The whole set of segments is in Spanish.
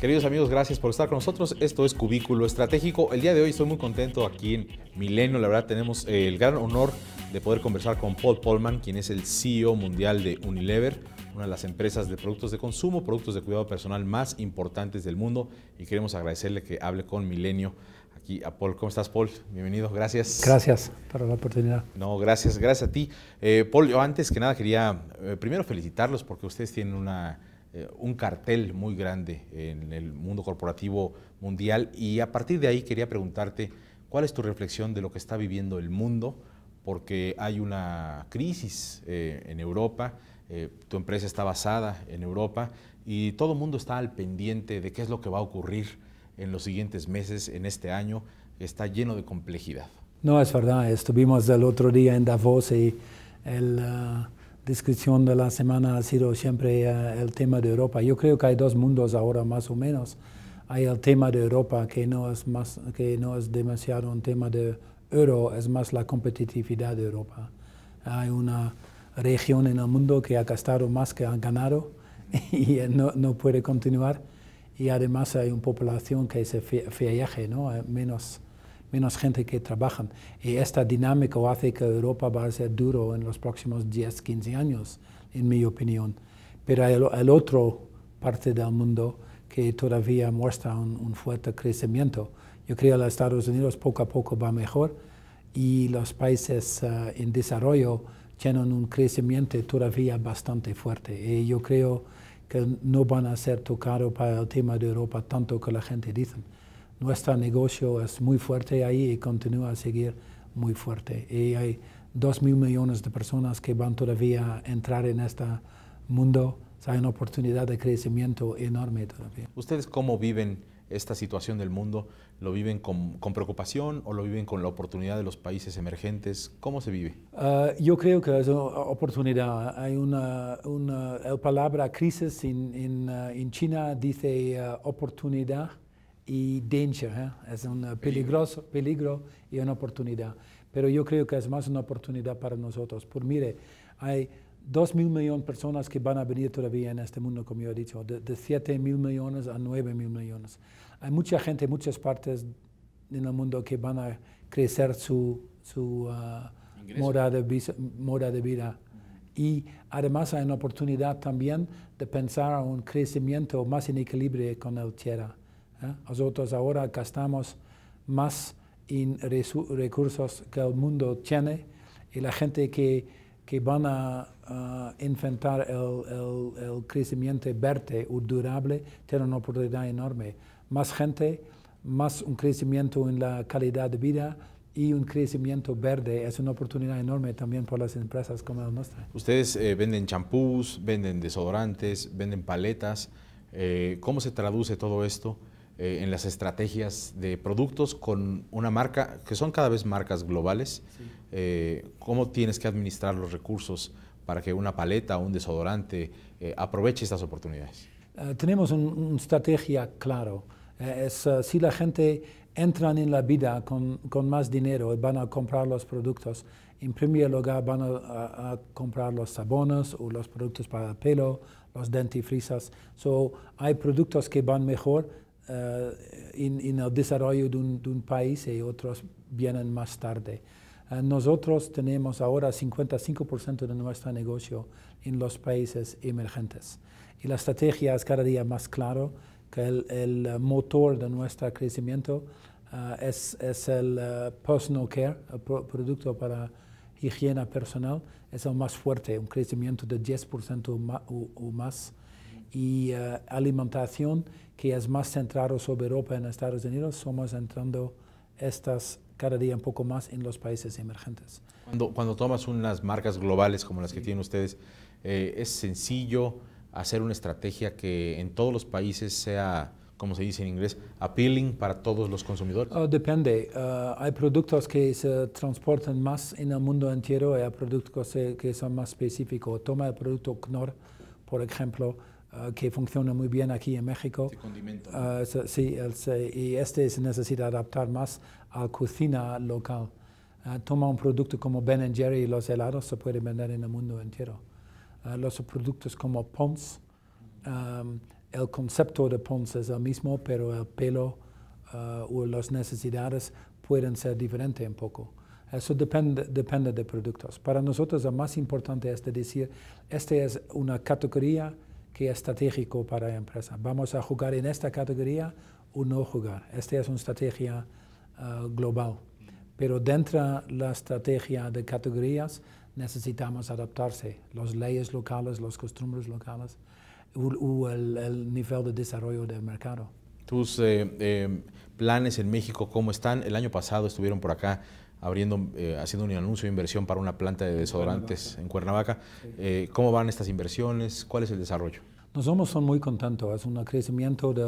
Queridos amigos, gracias por estar con nosotros. Esto es Cubículo Estratégico. El día de hoy estoy muy contento aquí en Milenio. La verdad tenemos el gran honor de poder conversar con Paul Polman, quien es el CEO mundial de Unilever, una de las empresas de productos de consumo, productos de cuidado personal más importantes del mundo. Y queremos agradecerle que hable con Milenio aquí a Paul. ¿Cómo estás, Paul? Bienvenido, gracias. Gracias por la oportunidad. No, gracias, gracias a ti. Eh, Paul, yo antes que nada quería eh, primero felicitarlos porque ustedes tienen una eh, un cartel muy grande en el mundo corporativo mundial y a partir de ahí quería preguntarte cuál es tu reflexión de lo que está viviendo el mundo, porque hay una crisis eh, en Europa, eh, tu empresa está basada en Europa y todo el mundo está al pendiente de qué es lo que va a ocurrir en los siguientes meses, en este año, está lleno de complejidad. No, es verdad, estuvimos el otro día en Davos y el descripción de la semana ha sido siempre eh, el tema de Europa. Yo creo que hay dos mundos ahora más o menos. Hay el tema de Europa que no es, más, que no es demasiado un tema de euro, es más la competitividad de Europa. Hay una región en el mundo que ha gastado más que ha ganado y eh, no, puede continuar. Y además hay una población que se viaje, ¿no? Eh, menos menos gente que trabajan. Y esta dinámica hace que Europa va a ser duro en los próximos 10, 15 años, en mi opinión. Pero el, el otro parte del mundo que todavía muestra un, fuerte crecimiento. Yo creo que los Estados Unidos poco a poco va mejor y los países eh, en desarrollo tienen un crecimiento todavía bastante fuerte. Y yo creo que no van a ser tocados para el tema de Europa tanto que la gente dice nuestro negocio es muy fuerte ahí y continúa a seguir muy fuerte. Y hay 2 mil millones de personas que van todavía a entrar en este mundo. hay una oportunidad de crecimiento enorme todavía. ¿Ustedes cómo viven esta situación del mundo? ¿Lo viven con, preocupación o lo viven con la oportunidad de los países emergentes? ¿Cómo se vive? Ah, yo creo que es una oportunidad. Hay una, palabra crisis en, ah, China dice ah, oportunidad y danger, ¿eh? es un eh, peligroso, peligro y una oportunidad. Pero yo creo que es más una oportunidad para nosotros. Por mire, hay 2 mil millones de personas que van a venir todavía en este mundo, como yo he dicho, de, de 7 mil millones a 9 mil millones. Hay mucha gente, en muchas partes en el mundo que van a crecer su, su ah, moda, de de vida. Y además hay una oportunidad también de pensar un crecimiento más en equilibrio con el tierra ¿eh? Nosotros ahora gastamos más en recursos que el mundo tiene y la gente que, que van a enfrentar el, crecimiento verde o durable tiene una oportunidad enorme. Más gente, más un crecimiento en la calidad de vida, y un crecimiento verde es una oportunidad enorme también para las empresas como la nuestra. Ustedes eh, venden champús, venden desodorantes, venden paletas. Eh, ¿Cómo se traduce todo esto eh, en las estrategias de productos con una marca, que son cada vez marcas globales, eh, cómo tienes que administrar los recursos para que una paleta o un desodorante eh, aproveche estas oportunidades? tenemos una estrategia claro. es si la gente entra en la vida con, más dinero y van a comprar los productos, en primer lugar van a, comprar los sabones o los productos para el pelo, los dentifrisas. So, hay productos que van mejor eh, en, el desarrollo de un, país y otros vienen más tarde. Eh, nosotros tenemos ahora 55% de nuestro negocio en los países emergentes y la estrategia es cada día más claro que el, eh, motor de nuestro crecimiento es, el personal care, el producto para higiene personal, es el más fuerte, un crecimiento de 10% o, más y eh, alimentación que es más centrado sobre Europa en Estados Unidos, somos entrando estas cada día un poco más en los países emergentes. Cuando, cuando tomas unas marcas globales como las que tienen ustedes, eh, ¿es sencillo hacer una estrategia que en todos los países sea, como se dice en inglés, appealing para todos los consumidores? Oh, depende. Eh, hay productos que se transportan más en el mundo entero y hay productos que son más específicos. Toma el producto Knorr, por ejemplo, eh, que funciona muy bien aquí en México. Eh, sí, y este se necesita adaptar más a la cocina local. Eh, toma un producto como Ben Jerry y los helados, se puede vender en el mundo entero. los productos como Pons, em, el concepto de Pons es el mismo, pero el pelo o las necesidades pueden ser diferentes un poco. Eso depende, depende de productos. Para nosotros lo más importante es decir, esta es una categoría es estratégico para la empresa. Vamos a jugar en esta categoría o no jugar. Esta es una estrategia eh, global. Pero dentro de la estrategia de categorías necesitamos adaptarse, las leyes locales, los costumbres locales o, el, nivel de desarrollo del mercado. Tus eh, em, planes en México, ¿cómo están? El año pasado estuvieron por acá abriendo, eh, haciendo un anuncio de inversión para una planta de desodorantes en Cuernavaca. ¿Cómo van estas inversiones? ¿Cuál es el desarrollo? Nosotros somos muy contentos, es un crecimiento de,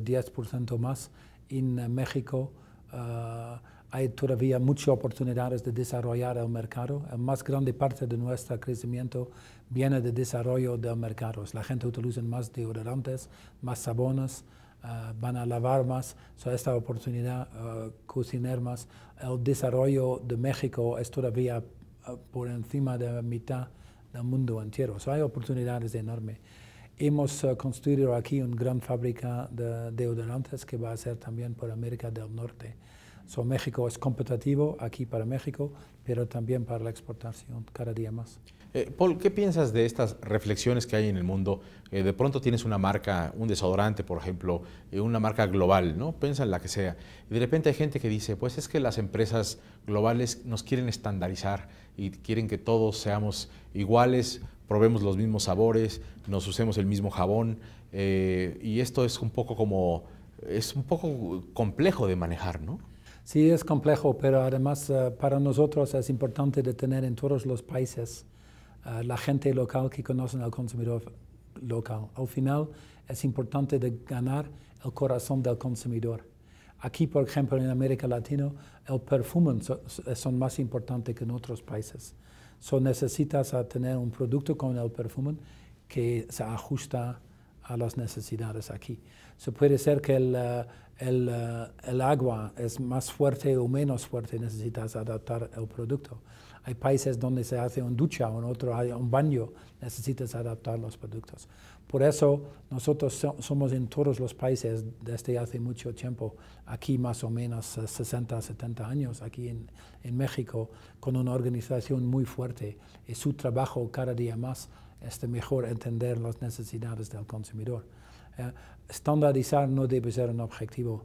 10% más en México. Ah, hay todavía muchas oportunidades de desarrollar el mercado. La más grande parte de nuestro crecimiento viene del desarrollo del mercado. La gente utiliza más deodorantes, más sabones, ah, van a lavar más. So esta oportunidad, uh, cocinar más. El desarrollo de México es todavía por encima de la mitad del mundo entero. So, hay oportunidades enormes. Hemos eh, construido aquí una gran fábrica de deodorantes que va a ser también por América del Norte. So, México es competitivo aquí para México, pero también para la exportación cada día más. Eh, Paul, ¿qué piensas de estas reflexiones que hay en el mundo? Eh, de pronto tienes una marca, un desodorante, por ejemplo, eh, una marca global, ¿no? Piensa en la que sea. Y de repente hay gente que dice, pues es que las empresas globales nos quieren estandarizar y quieren que todos seamos iguales, probemos los mismos sabores, nos usemos el mismo jabón. y esto es un poco como, es un poco complejo de manejar, ¿no? Sí, es complejo, pero además eh, para nosotros es importante de tener en todos los países eh, la gente local que conoce al consumidor local. Al final es importante de ganar el corazón del consumidor. Aquí, por ejemplo, en América Latina, el perfume son más importante que en otros países. So necesitas tener un producto con el perfume que se ajusta a las necesidades aquí. Se puede ser que el, eh, el, eh, el, agua es más fuerte o menos fuerte, necesitas adaptar el producto. Hay países donde se hace un ducha, o en otro hay un baño, necesitas adaptar los productos. Por eso nosotros somos en todos los países desde hace mucho tiempo, aquí más o menos 60, eh, 70 años, aquí en, en México, con una organización muy fuerte y su trabajo cada día más este, mejor entender las necesidades del consumidor. Eh, estandarizar no debe ser un objetivo.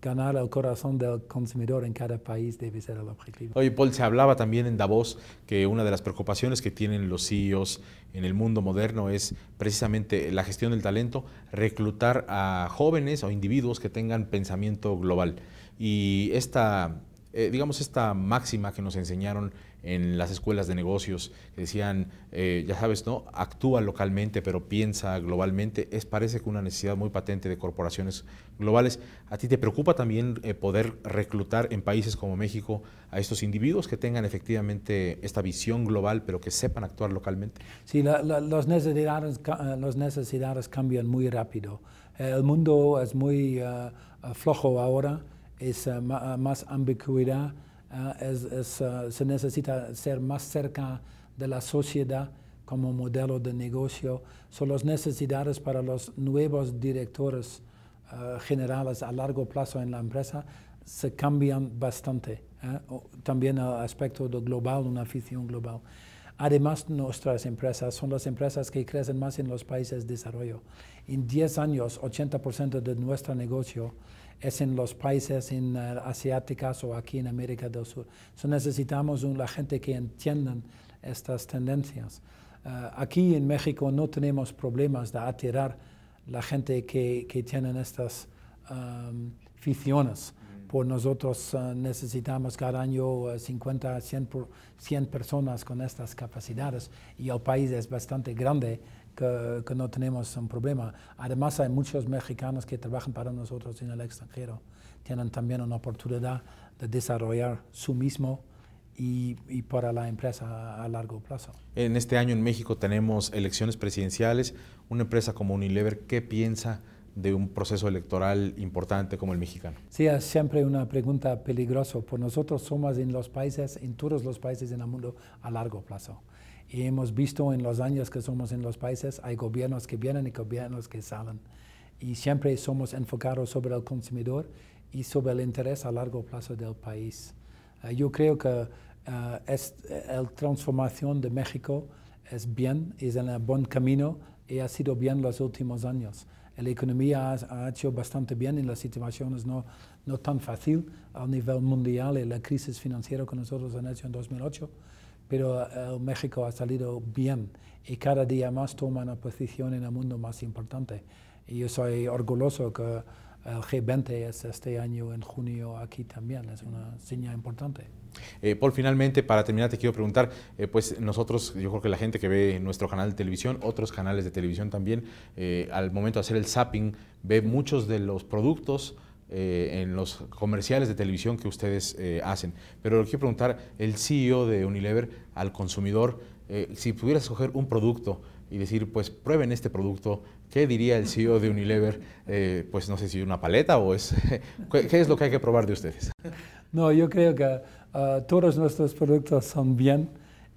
Ganar el corazón del consumidor en cada país debe ser el objetivo. Hoy Paul, se hablaba también en Davos que una de las preocupaciones que tienen los CEOs en el mundo moderno es precisamente la gestión del talento, reclutar a jóvenes o individuos que tengan pensamiento global. Y esta, eh, digamos, esta máxima que nos enseñaron en las escuelas de negocios que decían, eh, ya sabes, ¿no? Actúa localmente, pero piensa globalmente. Es parece que una necesidad muy patente de corporaciones globales. ¿A ti te preocupa también eh, poder reclutar en países como México a estos individuos que tengan efectivamente esta visión global, pero que sepan actuar localmente? Sí, la, las, necesidades, eh, necesidades cambian muy rápido. El mundo es muy flojo ahora, es más ambigüedad. Ah, ah, se necesita ser más cerca de la sociedad como modelo de negocio. Son las necesidades para los nuevos directores ah, generales a largo plazo en la empresa se cambian bastante. ¿eh? También el aspecto de global, una afición global. Además, nuestras empresas son las empresas que crecen más en los países de desarrollo. En 10 años, 80% de nuestro negocio es en los países eh, asiáticos o aquí en América del Sur. So necesitamos la gente que entienda estas tendencias. Eh, aquí en México no tenemos problemas de atirar la gente que, tiene estas eh, ficciones. Por nosotros eh, necesitamos cada año 50 100, 100 personas con estas capacidades y el país es bastante grande que, no tenemos un problema. Además hay muchos mexicanos que trabajan para nosotros en el extranjero. Tienen también una oportunidad de desarrollar su mismo y, y, para la empresa a largo plazo. En este año en México tenemos elecciones presidenciales. Una empresa como Unilever, ¿qué piensa de un proceso electoral importante como el mexicano? Sí, es siempre una pregunta peligrosa. Por nosotros somos en los países, en todos los países en el mundo, a largo plazo. Y hemos visto en los años que somos en los países, hay gobiernos que vienen y gobiernos que salen. Y siempre somos enfocados sobre el consumidor y sobre el interés a largo plazo del país. Eh, yo creo que eh, es, eh, la transformación de México es bien, es en el buen camino y ha sido bien los últimos años la economía ha, hecho bastante bien en las situaciones no, no tan fácil a nivel mundial, y la crisis financiera que nosotros han hecho en 2008, pero eh, México ha salido bien y cada día más toma una posición en el mundo más importante. Y yo soy orgulloso que el eh, G20 es este año, en junio, aquí también, es una señal importante. Eh, Paul, finalmente, para terminar, te quiero preguntar, eh, pues nosotros, yo creo que la gente que ve nuestro canal de televisión, otros canales de televisión también, al momento de hacer el zapping, ve muchos de los productos en los comerciales de televisión que ustedes hacen. Pero le quiero preguntar, el CEO de Unilever al consumidor, si pudieras escoger un producto, y decir, pues prueben este producto, ¿qué diría el CEO de Unilever? Eh, pues no sé si una paleta o es... ¿Qué es lo que hay que probar de ustedes? No, yo creo que ah, todos nuestros productos son bien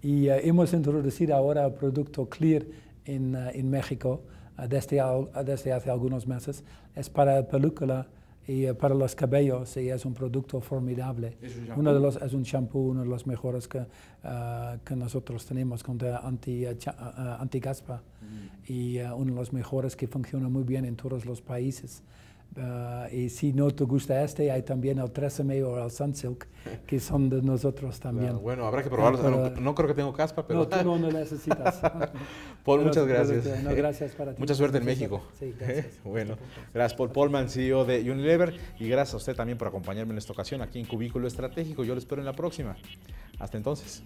y ah, hemos introducido ahora el producto Clear en, ah, en México desde, desde hace algunos meses. Es para película y eh, para los cabellos es un producto formidable. ¿Es un uno de los es un champú, uno de los mejores que, eh, nosotros tenemos contra anti, eh, anti gaspa mm. y uno de los mejores que funciona muy bien en todos los países. Eh, y si no te gusta este, hay también el 13 o el Sunsilk, que son de nosotros también. bueno, habrá que probarlo no, creo que tengo caspa, pero... No, tú no, necesitas. Paul, muchas gracias. gracias para ti. Mucha suerte en México. Sí, gracias. Bueno, gracias Paul Polman, CEO de Unilever, y gracias a usted también por acompañarme en esta ocasión aquí en Cubículo Estratégico. Yo lo espero en la próxima. Hasta entonces.